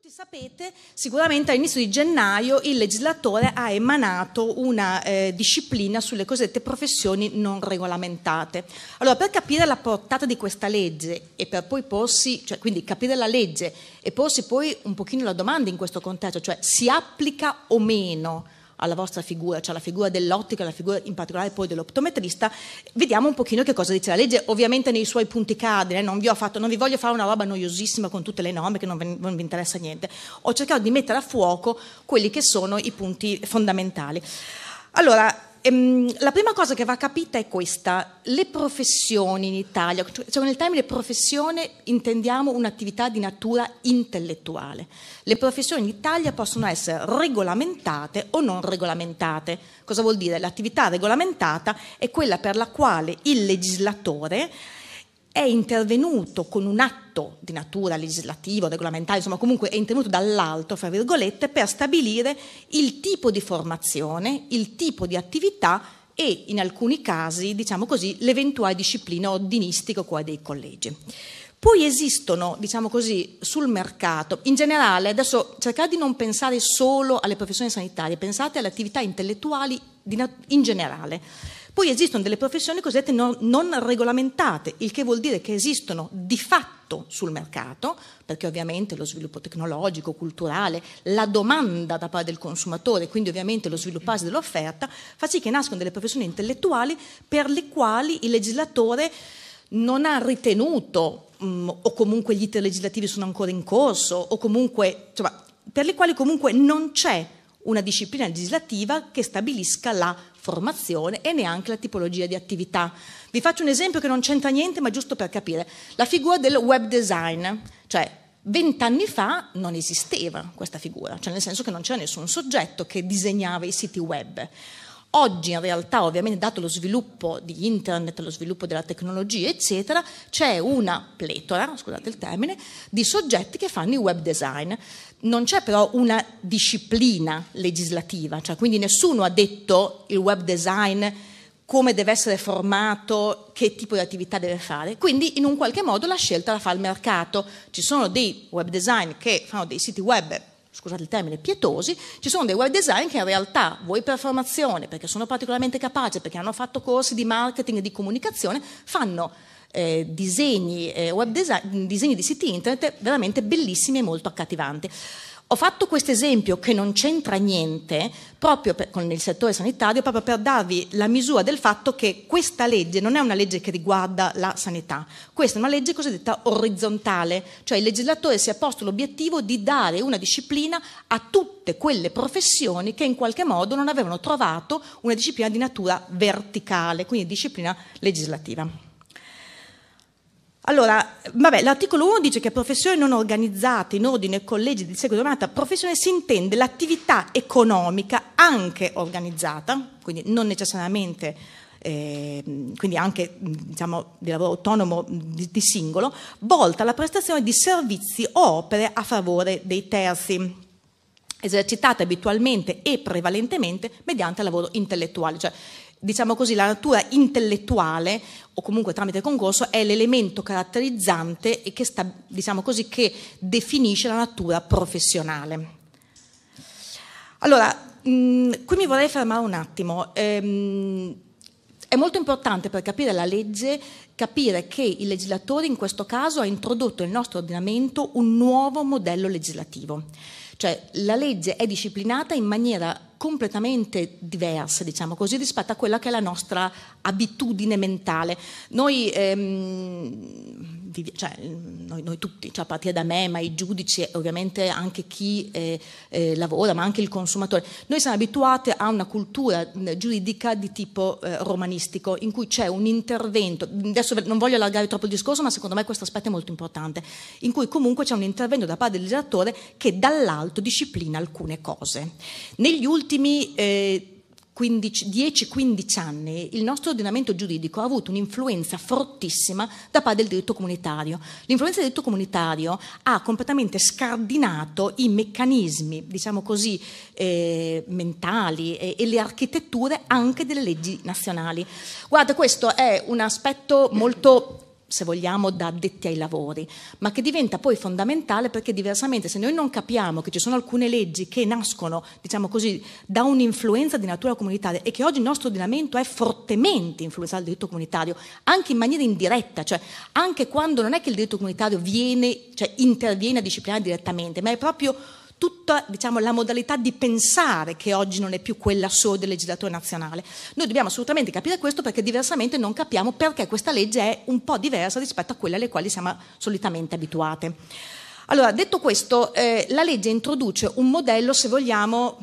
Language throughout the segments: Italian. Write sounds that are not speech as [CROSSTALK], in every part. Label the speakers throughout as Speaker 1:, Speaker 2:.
Speaker 1: tutti sapete, sicuramente all'inizio di gennaio il legislatore ha emanato una eh, disciplina sulle cosiddette professioni non regolamentate. Allora, per capire la portata di questa legge e per poi porsi, cioè quindi capire la legge e porsi poi un pochino la domanda in questo contesto, cioè si applica o meno alla vostra figura, cioè alla figura dell'ottica, alla figura in particolare poi dell'optometrista, vediamo un pochino che cosa dice la legge, ovviamente nei suoi punti cardine, eh, non vi, fatto, non vi voglio fare una roba noiosissima con tutte le norme che non vi, non vi interessa niente, ho cercato di mettere a fuoco quelli che sono i punti fondamentali. Allora, Ehm, la prima cosa che va capita è questa, le professioni in Italia, cioè, cioè nel termine professione intendiamo un'attività di natura intellettuale. Le professioni in Italia possono essere regolamentate o non regolamentate. Cosa vuol dire? L'attività regolamentata è quella per la quale il legislatore è intervenuto con un atto di natura legislativa, regolamentare, insomma comunque è intervenuto dall'alto, fra virgolette, per stabilire il tipo di formazione, il tipo di attività e in alcuni casi, diciamo così, l'eventuale disciplina ordinistica qua dei collegi. Poi esistono, diciamo così, sul mercato, in generale, adesso cercate di non pensare solo alle professioni sanitarie, pensate alle attività intellettuali in generale. Poi esistono delle professioni cosiddette non, non regolamentate, il che vuol dire che esistono di fatto sul mercato, perché ovviamente lo sviluppo tecnologico, culturale, la domanda da parte del consumatore, quindi ovviamente lo svilupparsi dell'offerta, fa sì che nascono delle professioni intellettuali per le quali il legislatore non ha ritenuto mh, mm, o comunque gli iter legislativi sono ancora in corso o comunque, insomma, per le quali comunque non c'è una disciplina legislativa che stabilisca la formazione e neanche la tipologia di attività. Vi faccio un esempio che non c'entra niente, ma giusto per capire. La figura del web design, cioè vent'anni fa non esisteva questa figura, cioè nel senso che non c'era nessun soggetto che disegnava i siti web. Oggi in realtà, ovviamente, dato lo sviluppo di internet, lo sviluppo della tecnologia, eccetera, c'è una pletora, scusate il termine, di soggetti che fanno il web design. Non c'è però una disciplina legislativa, cioè quindi nessuno ha detto il web design come deve essere formato, che tipo di attività deve fare. Quindi in un qualche modo la scelta la fa il mercato. Ci sono dei web design che fanno dei siti web scusate il termine, pietosi, ci sono dei web design che in realtà, voi per formazione, perché sono particolarmente capaci, perché hanno fatto corsi di marketing e di comunicazione, fanno eh, disegni, eh, web design, disegni di siti internet veramente bellissimi e molto accattivanti. Ho fatto questo esempio che non c'entra niente proprio per, con il settore sanitario, proprio per darvi la misura del fatto che questa legge non è una legge che riguarda la sanità, questa è una legge cosiddetta orizzontale, cioè il legislatore si è posto l'obiettivo di dare una disciplina a tutte quelle professioni che in qualche modo non avevano trovato una disciplina di natura verticale, quindi disciplina legislativa. Allora, vabbè, l'articolo 1 dice che professione non organizzata in ordine e collegi di seguito denominata professione si intende l'attività economica anche organizzata, quindi non necessariamente eh, quindi anche diciamo, di lavoro autonomo di, di singolo, volta alla prestazione di servizi o opere a favore dei terzi esercitate abitualmente e prevalentemente mediante lavoro intellettuale, cioè diciamo così, la natura intellettuale o comunque tramite concorso è l'elemento caratterizzante e che, sta, diciamo così, che definisce la natura professionale. Allora, mh, mm, qui mi vorrei fermare un attimo. Ehm, è molto importante per capire la legge capire che il legislatore in questo caso ha introdotto nel nostro ordinamento un nuovo modello legislativo. Cioè la legge è disciplinata in maniera completamente diversa, diciamo così, rispetto a quella che è la nostra abitudine mentale. Noi ehm, quotidiano, cioè mm, noi, noi, tutti, cioè a partire da me, ma i giudici, ovviamente anche chi eh, eh, lavora, ma anche il consumatore, noi siamo abituati a una cultura mm, giuridica di tipo eh, romanistico, in cui c'è un intervento, mm, adesso non voglio allargare troppo il discorso, ma secondo me questo aspetto è molto importante, in cui comunque c'è un intervento da parte del legislatore che dall'alto disciplina alcune cose. Negli ultimi eh, 10-15 anni il nostro ordinamento giuridico ha avuto un'influenza fortissima da parte del diritto comunitario. L'influenza del diritto comunitario ha completamente scardinato i meccanismi, diciamo così, eh, mentali e, e, le architetture anche delle leggi nazionali. Guarda, questo è un aspetto molto se vogliamo, da addetti ai lavori, ma che diventa poi fondamentale perché diversamente se noi non capiamo che ci sono alcune leggi che nascono, diciamo così, da un'influenza di natura comunitaria e che oggi il nostro ordinamento è fortemente influenzato dal diritto comunitario, anche in maniera indiretta, cioè anche quando non è che il diritto comunitario viene, cioè interviene a disciplinare direttamente, ma è proprio tutta diciamo, la modalità di pensare che oggi non è più quella solo del legislatore nazionale. Noi dobbiamo assolutamente capire questo perché diversamente non capiamo perché questa legge è un po' diversa rispetto a quelle alle quali siamo solitamente abituate. Allora, detto questo, eh, la legge introduce un modello, se vogliamo,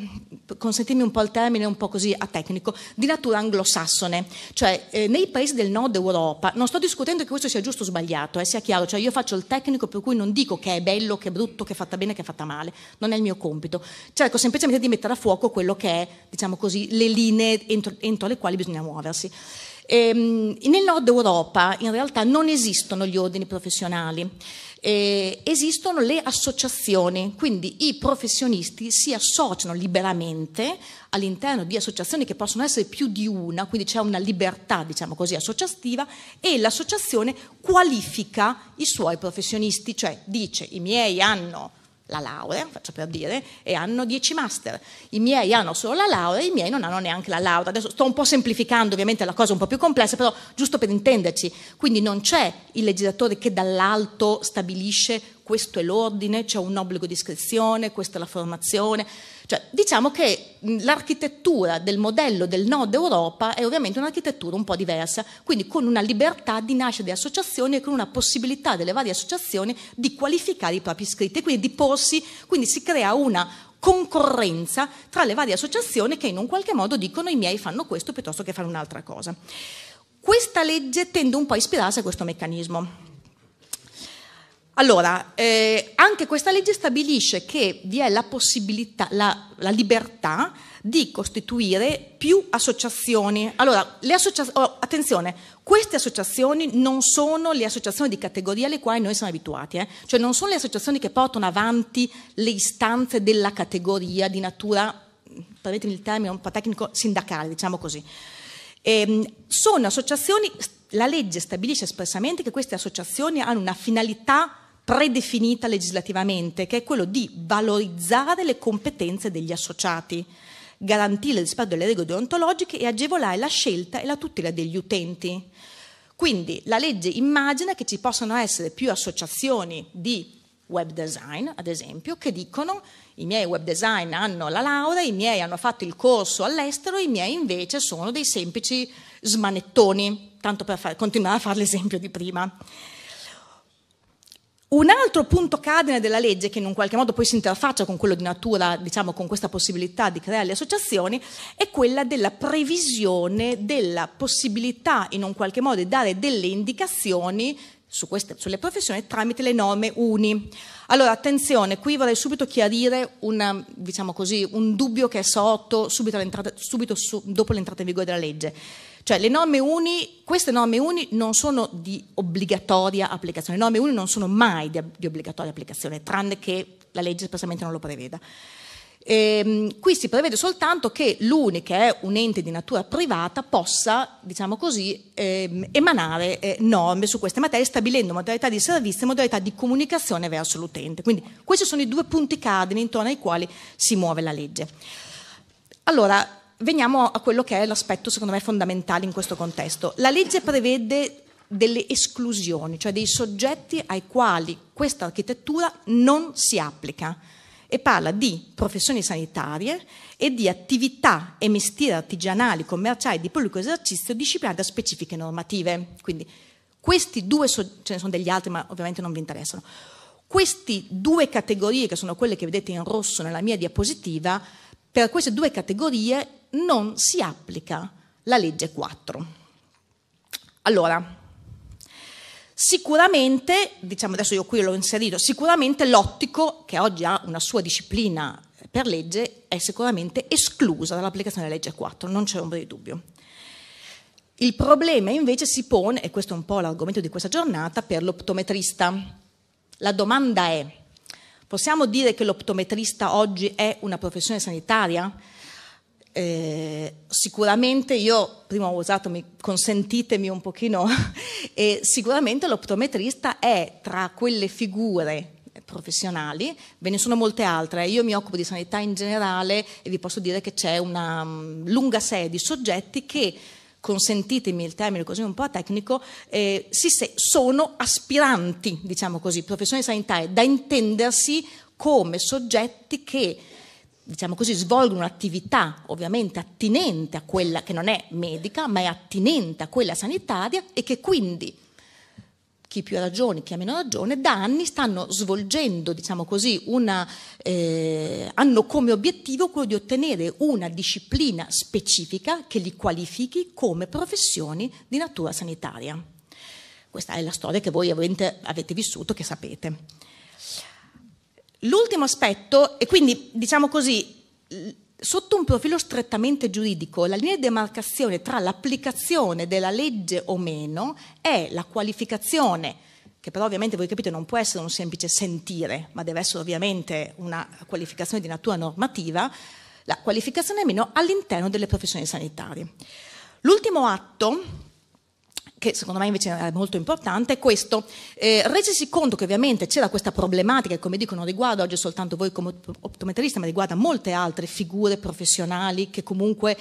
Speaker 1: consentimi un po' il termine un po' così a tecnico, di natura anglosassone, cioè eh, nei paesi del nord Europa, non sto discutendo che questo sia giusto o sbagliato, eh, sia chiaro, cioè io faccio il tecnico per cui non dico che è bello, che è brutto, che è fatta bene, che è fatta male, non è il mio compito, cerco semplicemente di mettere a fuoco quello che è, diciamo così, le linee entro, entro le quali bisogna muoversi. Ehm, nel nord Europa in realtà non esistono gli ordini professionali, eh, esistono le associazioni, quindi i professionisti si associano liberamente all'interno di associazioni che possono essere più di una, quindi c'è una libertà, diciamo così, associativa e l'associazione qualifica i suoi professionisti, cioè dice i miei hanno la laurea, faccio per dire, e hanno 10 master. I miei hanno solo la laurea, i miei non hanno neanche la laurea. Adesso sto un po' semplificando ovviamente la cosa un po' più complessa, però giusto per intenderci. Quindi non c'è il legislatore che dall'alto stabilisce questo è l'ordine, c'è un obbligo di iscrizione, questa è la formazione cioè, diciamo che l'architettura del modello del nord Europa è ovviamente un'architettura un po' diversa, quindi con una libertà di nascita di associazioni e con una possibilità delle varie associazioni di qualificare i propri iscritti, quindi di porsi, quindi si crea una concorrenza tra le varie associazioni che in un qualche modo dicono i miei fanno questo piuttosto che fanno un'altra cosa. Questa legge tende un po' a ispirarsi a questo meccanismo. Allora, eh, anche questa legge stabilisce che vi è la possibilità, la, la libertà di costituire più associazioni. Allora, associa oh, attenzione, queste associazioni non sono le associazioni di categoria alle quali noi siamo abituati, eh? cioè non sono le associazioni che portano avanti le istanze della categoria di natura, permettetemi il termine un po' tecnico, sindacale, diciamo così. Eh, sono associazioni, la legge stabilisce espressamente che queste associazioni hanno una finalità predefinita legislativamente, che è quello di valorizzare le competenze degli associati, garantire il rispetto delle regole deontologiche e agevolare la scelta e la tutela degli utenti. Quindi la legge immagina che ci possano essere più associazioni di web design, ad esempio, che dicono i miei web design hanno la laurea, i miei hanno fatto il corso all'estero, i miei invece sono dei semplici smanettoni, tanto per far, continuare a fare l'esempio di prima. Un altro punto cardine della legge, che in un qualche modo poi si interfaccia con quello di natura, diciamo con questa possibilità di creare le associazioni, è quella della previsione della possibilità in un qualche modo di dare delle indicazioni su queste, sulle professioni tramite le norme UNI. Allora, attenzione, qui vorrei subito chiarire una, diciamo così, un dubbio che è sotto subito, subito su, dopo l'entrata in vigore della legge. Cioè, le norme uni, queste norme uni non sono di obbligatoria applicazione, le norme uni non sono mai di, di obbligatoria applicazione, tranne che la legge espressamente non lo preveda. Ehm, qui si prevede soltanto che l'UNI, che è un ente di natura privata, possa, diciamo così, ehm, emanare eh, norme su queste materie, stabilendo modalità di servizio e modalità di comunicazione verso l'utente. Quindi questi sono i due punti cardini intorno ai quali si muove la legge. Allora, veniamo a quello che è l'aspetto, secondo me, fondamentale in questo contesto. La legge prevede delle esclusioni, cioè dei soggetti ai quali questa architettura non si applica e parla di professioni sanitarie e di attività e mestieri artigianali, commerciali di pubblico esercizio disciplinati da specifiche normative. Quindi questi due, ce ne sono degli altri ma ovviamente non vi interessano, queste due categorie che sono quelle che vedete in rosso nella mia diapositiva, per queste due categorie non si applica la legge 4. Allora, Sicuramente, diciamo adesso io qui l'ho inserito, sicuramente l'ottico, che oggi ha una sua disciplina per legge, è sicuramente esclusa dall'applicazione della legge 4, non c'è ombra di dubbio. Il problema invece si pone, e questo è un po' l'argomento di questa giornata, per l'optometrista. La domanda è, possiamo dire che l'optometrista oggi è una professione sanitaria? Eh, sicuramente io prima ho usato consentitemi un pochino [LAUGHS] e sicuramente l'optometrista è tra quelle figure professionali, ve ne sono molte altre, eh. io mi occupo di sanità in generale e vi posso dire che c'è una mm, lunga serie di soggetti che consentitemi il termine così un po' tecnico, eh, si se, sono aspiranti, diciamo così, professioni sanitarie, da intendersi come soggetti che diciamo così, svolgono un'attività ovviamente attinente a quella che non è medica, ma è attinente a quella sanitaria e che quindi chi più ha ragione, chi ha meno ragione, da anni stanno svolgendo, diciamo così, una, eh, hanno come obiettivo quello di ottenere una disciplina specifica che li qualifichi come professioni di natura sanitaria. Questa è la storia che voi avete, avete vissuto, che sapete. L'ultimo aspetto, e quindi diciamo così, sotto un profilo strettamente giuridico, la linea di demarcazione tra l'applicazione della legge o meno è la qualificazione, che però ovviamente voi capite non può essere un semplice sentire, ma deve essere ovviamente una qualificazione di natura normativa, la qualificazione o meno all'interno delle professioni sanitarie. L'ultimo atto che secondo me invece è molto importante, è questo. Eh, resisi conto che ovviamente c'era questa problematica che come dicono riguarda oggi soltanto voi come optometristi, ma riguarda molte altre figure professionali che comunque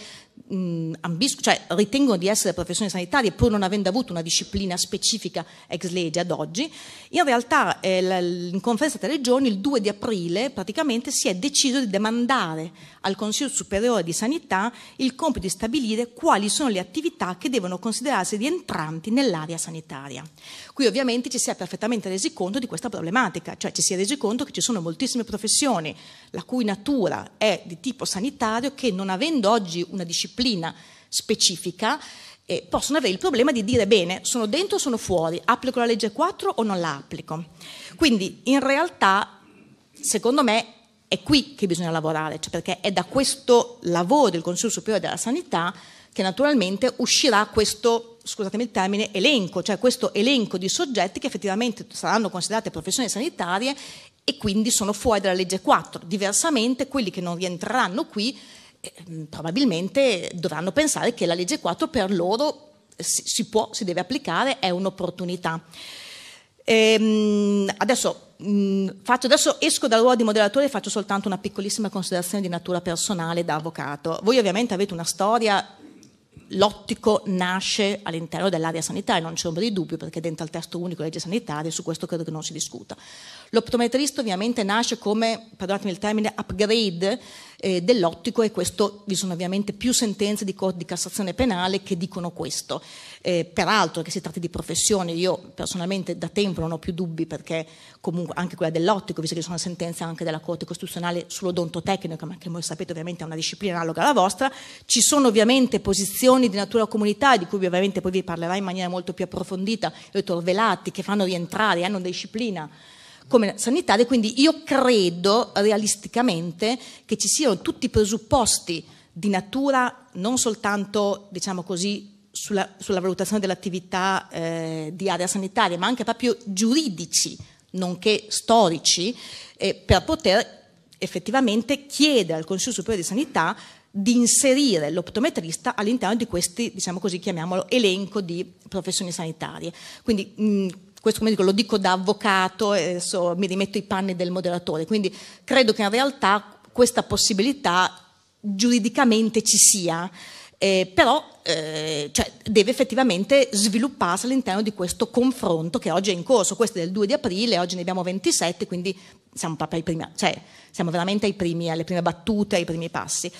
Speaker 1: Mm, cioè ritengono di essere professioni sanitarie pur non avendo avuto una disciplina specifica ex legge ad oggi, in realtà eh, in conferenza delle regioni il 2 di aprile praticamente si è deciso di demandare al Consiglio Superiore di Sanità il compito di stabilire quali sono le attività che devono considerarsi rientranti nell'area sanitaria. Qui ovviamente ci si è perfettamente resi conto di questa problematica, cioè ci si è resi conto che ci sono moltissime professioni la cui natura è di tipo sanitario che non avendo oggi una disciplina disciplina specifica, eh, possono avere il problema di dire bene, sono dentro o sono fuori, applico la legge 4 o non la applico. Quindi in realtà, secondo me, è qui che bisogna lavorare, cioè perché è da questo lavoro del Consiglio Superiore della Sanità che naturalmente uscirà questo, scusatemi il termine, elenco, cioè questo elenco di soggetti che effettivamente saranno considerate professioni sanitarie e quindi sono fuori dalla legge 4. Diversamente quelli che non rientreranno qui eh, probabilmente dovranno pensare che la legge 4 per loro si può, si deve applicare, è un'opportunità. Ehm, adesso, adesso esco dal ruolo di moderatore e faccio soltanto una piccolissima considerazione di natura personale da avvocato. Voi ovviamente avete una storia l'ottico nasce all'interno dell'area sanitaria, non c'è ombra di dubbio perché dentro al testo unico legge sanitaria su questo credo che non si discuta. L'optometrista ovviamente nasce come, perdonatemi il termine, upgrade eh, dell'ottico e questo vi sono ovviamente più sentenze di Corte di Cassazione Penale che dicono questo. Eh, peraltro che si tratti di professione, io personalmente da tempo non ho più dubbi perché comunque anche quella dell'ottico, visto che ci sono sentenze anche della Corte Costituzionale sull'odontotecnica, ma che voi sapete ovviamente è una disciplina analoga alla vostra, ci sono ovviamente posizioni di natura comunità di cui ovviamente poi vi parlerà in maniera molto più approfondita, il dottor Velatti, che fanno rientrare, hanno una disciplina come sanitaria, quindi io credo realisticamente che ci siano tutti i presupposti di natura non soltanto, diciamo così, sulla, sulla valutazione dell'attività eh, di area sanitaria, ma anche proprio giuridici, nonché storici, eh, per poter effettivamente chiedere al Consiglio Superiore di Sanità di inserire l'optometrista all'interno di questi, diciamo così, chiamiamolo elenco di professioni sanitarie. Quindi mh, questo come dico, lo dico da avvocato e adesso mi rimetto i panni del moderatore. Quindi credo che in realtà questa possibilità giuridicamente ci sia. Eh, però eh, cioè, deve effettivamente svilupparsi all'interno di questo confronto che oggi è in corso. Questo è del 2 di aprile, oggi ne abbiamo 27, quindi siamo primi, cioè, siamo veramente ai primi, alle prime battute, ai primi passi.